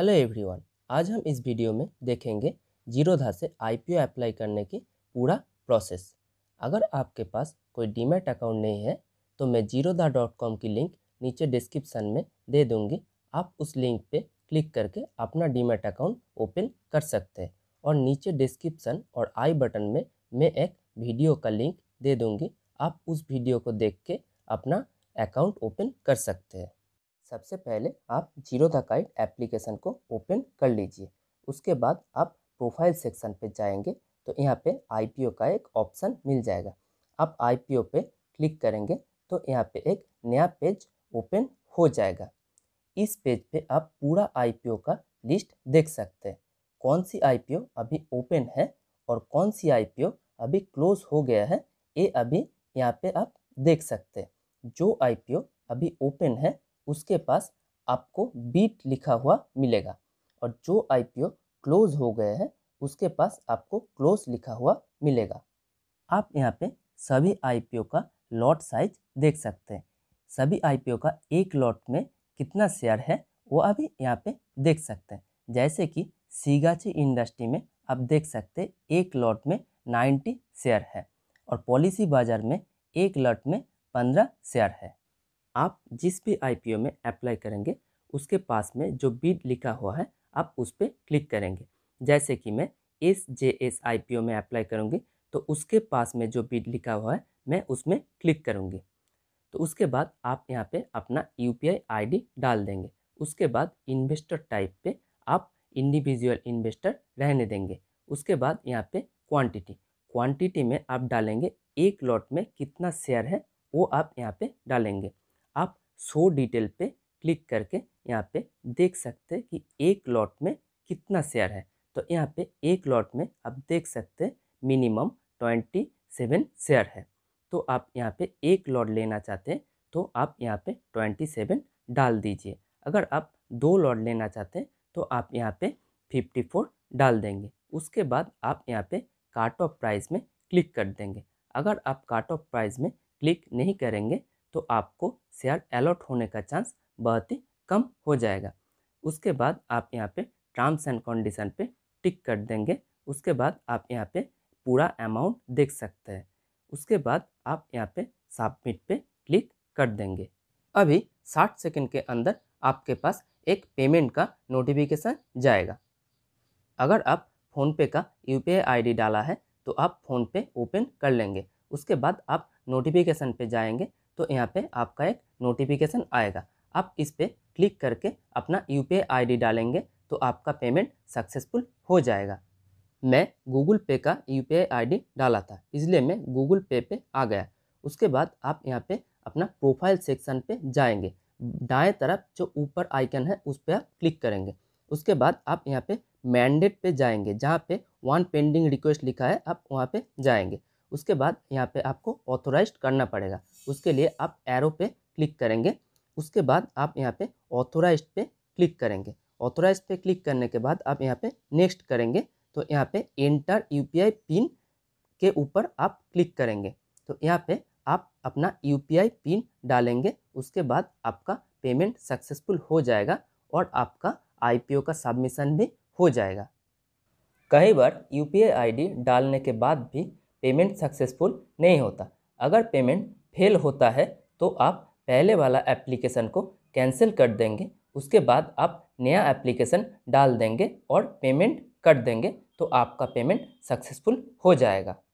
hello everyone आज हम इस वीडियो में देखेंगे जीरोधा से आईपीओ अप्लाई करने की पूरा प्रोसेस अगर आपके पास कोई डीमेट अकाउंट नहीं है तो मैं जीरोधा डॉट कॉम की लिंक नीचे डिस्क्रिप्सन में दे दूँगी आप उस लिंक पे क्लिक करके अपना डीमेट अकाउंट ओपन कर सकते हैं और नीचे डिस्क्रिप्सन और आई बटन में मैं एक वीडियो का लिंक दे दूँगी आप उस वीडियो को देख के अपना अकाउंट ओपन कर सकते हैं सबसे पहले आप जीरो द काइट एप्लीकेशन को ओपन कर लीजिए उसके बाद आप प्रोफाइल सेक्शन पे जाएंगे तो यहाँ पे आईपीओ का एक ऑप्शन मिल जाएगा आप आईपीओ पे क्लिक करेंगे तो यहाँ पे एक नया पेज ओपन हो जाएगा इस पेज पे आप पूरा आईपीओ का लिस्ट देख सकते हैं कौन सी आईपीओ अभी ओपन है और कौन सी आईपीओ अभी क्लोज हो गया है ये अभी यहाँ पे आप देख सकते हैं जो आईपीओ अभी ओपन है उसके पास आपको बीट लिखा हुआ मिलेगा और जो आई क्लोज हो गए हैं उसके पास आपको क्लोज लिखा हुआ मिलेगा आप यहाँ पे सभी आई का लॉट साइज देख सकते हैं सभी आई का एक लॉट में कितना शेयर है वो अभी यहाँ पे देख सकते हैं जैसे कि सीगाची इंडस्ट्री में आप देख सकते हैं एक लॉट में नाइन्टी शेयर है और पॉलिसी बाज़ार में एक लॉट में पंद्रह शेयर है आप जिस भी आई में अप्लाई करेंगे उसके पास में जो बिड लिखा हुआ है आप उस पर क्लिक करेंगे जैसे कि मैं S J S I P O में अप्लाई करूँगी तो उसके पास में जो बिड लिखा हुआ है मैं उसमें क्लिक करूँगी तो उसके बाद आप यहाँ पे अपना U P I I D डाल देंगे उसके बाद इन्वेस्टर टाइप पे आप इंडिविजुअल इन्वेस्टर रहने देंगे उसके बाद यहाँ पे क्वांटिटी क्वांटिटी में आप डालेंगे एक लॉट में कितना शेयर है वो आप यहाँ पे डालेंगे आप सो डिटेल पे क्लिक करके यहाँ पे देख सकते हैं कि एक लॉट में कितना शेयर है तो यहाँ पे एक लॉट में आप देख सकते हैं मिनिमम ट्वेंटी सेवन शेयर है तो आप यहाँ पे एक लॉट लेना चाहते हैं तो आप यहाँ पे ट्वेंटी सेवन डाल दीजिए अगर आप दो लॉट लेना चाहते हैं तो आप यहाँ पे फिफ्टी फोर डाल देंगे उसके बाद आप यहाँ पे कार्ट ऑफ प्राइस में क्लिक कर देंगे अगर आप कार्ट ऑफ प्राइस में क्लिक नहीं करेंगे तो आपको शेयर अलॉट होने का चांस बहुत ही कम हो जाएगा उसके बाद आप यहाँ पे टर्म्स एंड कंडीशन पे टिक कर देंगे उसके बाद आप यहाँ पे पूरा अमाउंट देख सकते हैं उसके बाद आप यहाँ पे सबमिट पे क्लिक कर देंगे अभी 60 सेकंड के अंदर आपके पास एक पेमेंट का नोटिफिकेशन जाएगा अगर आप फ़ोनपे का यू पी डाला है तो आप फ़ोनपे ओपन कर लेंगे उसके बाद आप नोटिफिकेशन पे जाएंगे तो यहाँ पे आपका एक नोटिफिकेशन आएगा आप इस पर क्लिक करके अपना यू पी डालेंगे तो आपका पेमेंट सक्सेसफुल हो जाएगा मैं गूगल पे का यू पी डाला था इसलिए मैं गूगल पे पे आ गया उसके बाद आप यहाँ पे अपना प्रोफाइल सेक्शन पे जाएंगे दाएं तरफ जो ऊपर आइकन है उस पर आप क्लिक करेंगे उसके बाद आप यहाँ पे मैंडेट पे जाएंगे जहाँ पे वन पेंडिंग रिक्वेस्ट लिखा है आप वहाँ पे जाएंगे उसके बाद यहाँ पे आपको ऑथोराइज करना पड़ेगा उसके लिए आप एरो पे क्लिक करेंगे उसके बाद आप यहाँ पे ऑथोराइज पे क्लिक करेंगे ऑथोराइज पे क्लिक करने के बाद आप यहाँ पे नेक्स्ट करेंगे तो यहाँ पे एंटर यू पिन के ऊपर आप क्लिक करेंगे तो यहाँ पे आप अपना यू पिन डालेंगे उसके बाद आपका पेमेंट सक्सेसफुल हो जाएगा और आपका आई का सबमिशन भी हो जाएगा कई बार यू पी डालने के बाद भी पेमेंट सक्सेसफुल नहीं होता अगर पेमेंट फेल होता है तो आप पहले वाला एप्लीकेशन को कैंसिल कर देंगे उसके बाद आप नया एप्लीकेशन डाल देंगे और पेमेंट कर देंगे तो आपका पेमेंट सक्सेसफुल हो जाएगा